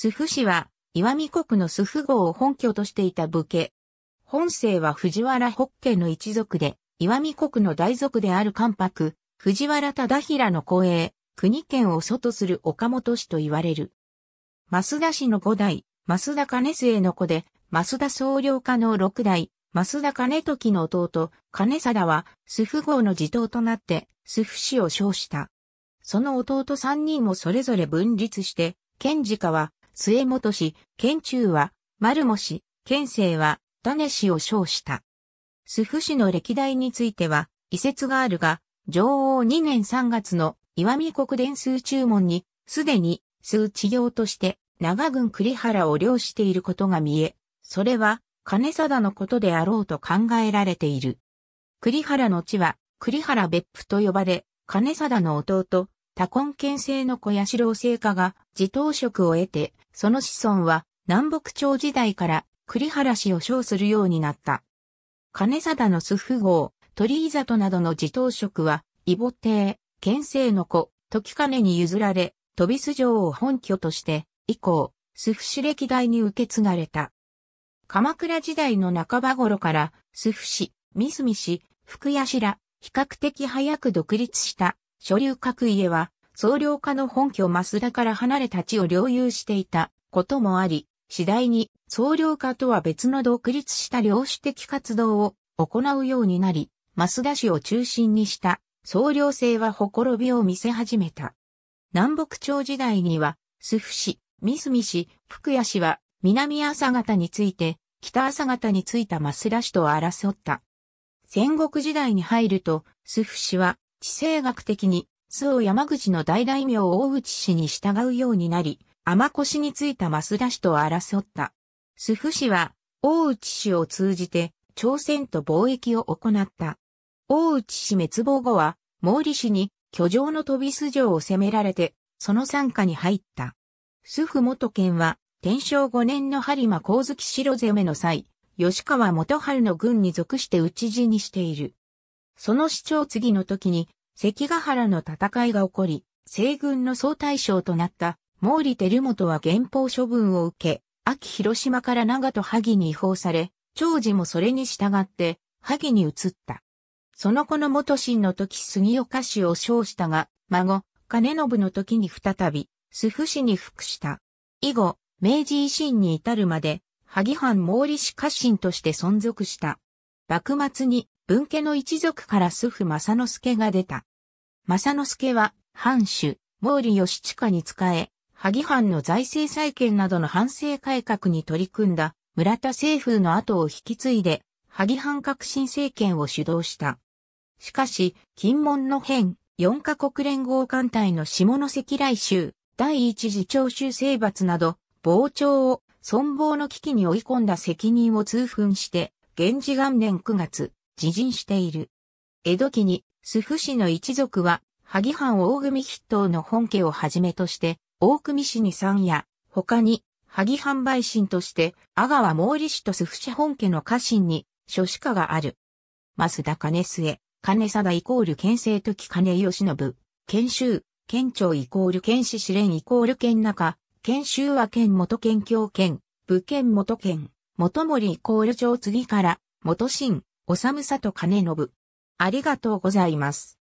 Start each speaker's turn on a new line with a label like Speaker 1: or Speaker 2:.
Speaker 1: スフ氏は、岩見国のスフ号を本拠としていた武家。本姓は藤原北家の一族で、岩見国の大族である関白、藤原忠平の後衛、国県を祖とする岡本氏と言われる。増田氏の五代、増田兼末の子で、増田総領家の六代、増田兼時の弟、兼貞は、スフ号の地頭となって、スフ氏を称した。その弟三人もそれぞれ分立して、賢治家は、末本氏、県中は、丸も氏、県政は、種氏を称した。スフ氏の歴代については、遺説があるが、女王2年3月の岩見国伝数注文に、すでに数治療として、長郡栗原を領していることが見え、それは、金貞のことであろうと考えられている。栗原の地は、栗原別府と呼ばれ、金貞の弟、多根県政の小八郎製菓が自頭職を得て、その子孫は南北朝時代から栗原氏を称するようになった。金貞の祖父号、鳥居里などの自頭職は、異母帝、県政の子、時金に譲られ、飛び巣城を本拠として、以降、スフ氏歴代に受け継がれた。鎌倉時代の半ば頃から、スフ氏、三隅氏、福屋氏ら、比較的早く独立した所有各家は、総領家の本拠増田から離れた地を領有していたこともあり、次第に総領家とは別の独立した領主的活動を行うようになり、増田氏を中心にした総領制はほころびを見せ始めた。南北朝時代には、須府市、三隅市、福谷市は南朝方について、北朝方についた増田氏と争った。戦国時代に入ると、須府氏は地政学的に、周を山口の大大名大内氏に従うようになり、天腰についた増田氏と争った。須府氏は、大内氏を通じて、朝鮮と貿易を行った。大内氏滅亡後は、毛利氏に、居城の飛び巣城を攻められて、その参加に入った。須府元県は、天正5年の播磨光月城攻めの際、吉川元春の軍に属して討ち死にしている。その市長次の時に、関ヶ原の戦いが起こり、西軍の総大将となった毛利輝元は原俸処分を受け、秋広島から長と萩に移法され、長寿もそれに従って萩に移った。その子の元親の時杉岡氏を称したが、孫、金信の時に再び、須府氏に服した。以後、明治維新に至るまで、萩藩毛利氏家臣として存続した。幕末に文家の一族から祖父正之助が出た。正之助は、藩主、毛利義親に仕え、萩藩の財政再建などの反省改革に取り組んだ村田政府の後を引き継いで、萩藩革新政権を主導した。しかし、金門の変、四カ国連合艦隊の下関来州、第一次徴収征伐など、傍聴を存亡の危機に追い込んだ責任を痛憤して、源氏元年9月、自陣している。江戸期に、須府市の一族は、萩藩大組筆頭の本家をはじめとして、大組氏に三夜、他に、萩藩陪信として、阿川毛利氏と須府市本家の家臣に、諸子家がある。増田兼末、兼貞イコール県政時兼義信、県州、県庁イコール県市市連イコール県中、県州は県元県境県、部県元県、元森イコール町次から、元新、おさむさとかねのぶ。ありがとうございます。